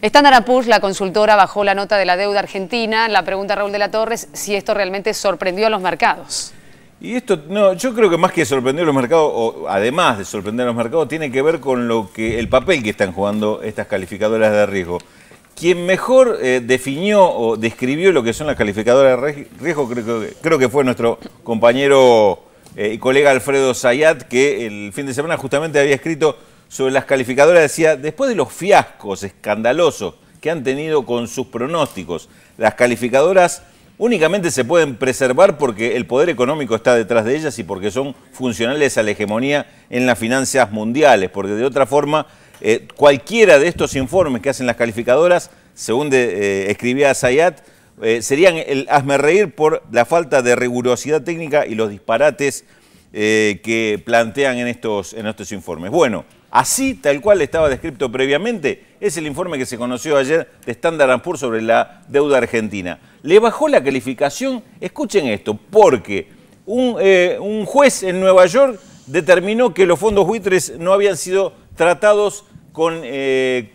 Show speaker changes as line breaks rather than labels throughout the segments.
Standard Poor's, la consultora, bajó la nota de la deuda argentina. La pregunta Raúl de la Torres, si esto realmente sorprendió a los mercados. Y esto, no, yo creo que más que sorprender a los mercados, o además de sorprender a los mercados, tiene que ver con lo que el papel que están jugando estas calificadoras de riesgo. Quien mejor eh, definió o describió lo que son las calificadoras de riesgo, creo, que fue nuestro compañero eh, y colega Alfredo Zayat, que el fin de semana justamente había escrito sobre las calificadoras decía, después de los fiascos escandalosos que han tenido con sus pronósticos, las calificadoras únicamente se pueden preservar porque el poder económico está detrás de ellas y porque son funcionales a la hegemonía en las finanzas mundiales, porque de otra forma eh, cualquiera de estos informes que hacen las calificadoras, según eh, escribía Sayat, eh, serían el hazme reír por la falta de rigurosidad técnica y los disparates que plantean en estos, en estos informes. Bueno, así tal cual estaba descrito previamente, es el informe que se conoció ayer de Standard Poor's sobre la deuda argentina. Le bajó la calificación, escuchen esto, porque eh, un, juez en Nueva York determinó que los fondos buitres no habían sido tratados eh,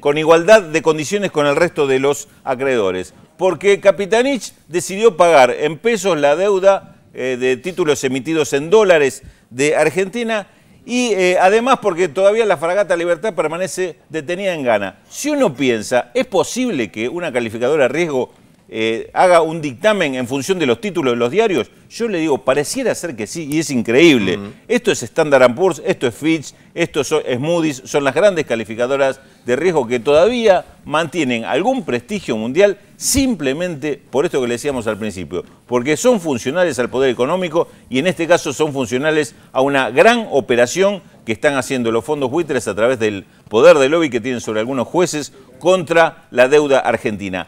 con, igualdad de condiciones con el resto de los acreedores, porque Capitanich decidió pagar en pesos la deuda eh, de títulos emitidos en dólares de Argentina y eh, además porque todavía la fragata Libertad permanece detenida en Ghana. Si uno piensa, ¿es posible que una calificadora riesgo eh, haga un dictamen en función de los títulos de los diarios? Yo le digo, pareciera ser que sí, y es increíble. Esto es Standard Poor's, esto es Fitch, esto es Moody's, son las grandes calificadoras de riesgo que todavía mantienen algún prestigio mundial simplemente por esto que le decíamos al principio, porque son funcionales al poder económico y en este caso son funcionales a una gran operación que están haciendo los fondos buitres a través del poder de lobby que tienen sobre algunos jueces contra la deuda argentina.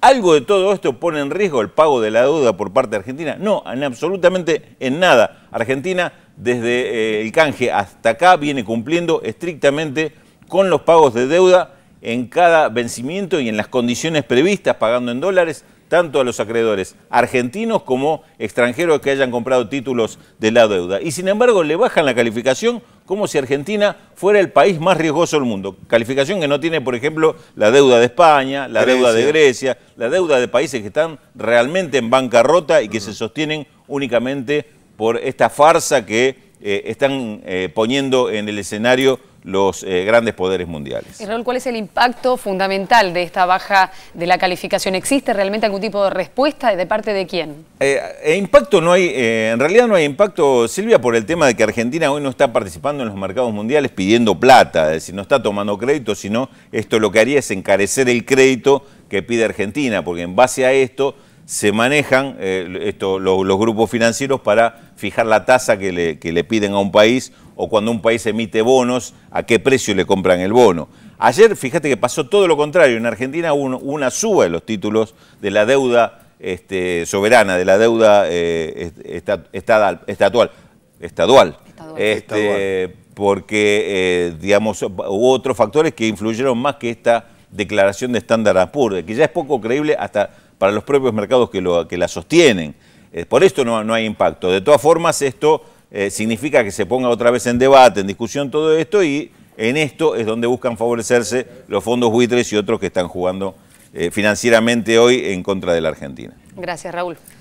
¿Algo de todo esto pone en riesgo el pago de la deuda por parte de Argentina? No, en absolutamente en nada. Argentina, desde eh, el canje hasta acá, viene cumpliendo estrictamente con los pagos de deuda en cada vencimiento y en las condiciones previstas, pagando en dólares tanto a los acreedores argentinos como extranjeros que hayan comprado títulos de la deuda. Y sin embargo le bajan la calificación como si Argentina fuera el país más riesgoso del mundo. Calificación que no tiene, por ejemplo, la deuda de España, la deuda de Grecia, la deuda de países que están realmente en bancarrota y que se sostienen únicamente por esta farsa que eh, están eh, poniendo en el escenario los eh, grandes poderes mundiales. Eh, Raúl, ¿cuál es el impacto fundamental de esta baja de la calificación? ¿Existe realmente algún tipo de respuesta? ¿De parte de quién? Eh, impacto no hay, en realidad no hay impacto, Silvia, por el tema de que Argentina hoy no está participando en los mercados mundiales pidiendo plata, es decir, no está tomando crédito, sino esto lo que haría es encarecer el crédito que pide Argentina, porque en base a esto se manejan los grupos financieros para fijar la tasa que le, piden a un país o cuando un país emite bonos, a qué precio le compran el bono. Ayer, fíjate que pasó todo lo contrario. En Argentina hubo una suba de los títulos de la deuda este, soberana, de la deuda eh, estatal, este, Estadual. Porque, eh, digamos, hubo otros factores que influyeron más que esta declaración de estándar Poor's, que ya es poco creíble hasta para los propios mercados que, la sostienen. Eh, por esto no hay impacto. De todas formas, esto eh, significa que se ponga otra vez en debate, en discusión todo esto y en esto es donde buscan favorecerse los fondos buitres y otros que están jugando eh, financieramente hoy en contra de la Argentina. Gracias, Raúl.